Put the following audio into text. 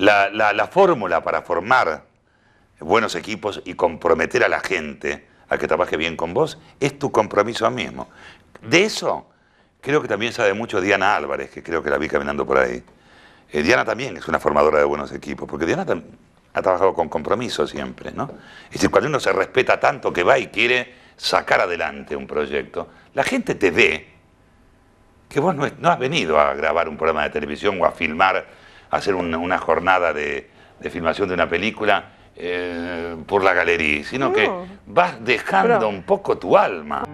la, fórmula para formar buenos equipos y comprometer a la gente a que trabaje bien con vos es tu compromiso mismo. De eso creo que también sabe mucho Diana Álvarez, que creo que la vi caminando por ahí. Eh, Diana también es una formadora de buenos equipos, porque Diana ha trabajado con compromiso siempre, ¿no? Es decir, cuando uno se respeta tanto que va y quiere sacar adelante un proyecto, la gente te ve que vos no, no has venido a grabar un programa de televisión o a filmar hacer una, jornada de, filmación de una película eh, por la galería, sino que vas dejando un poco tu alma.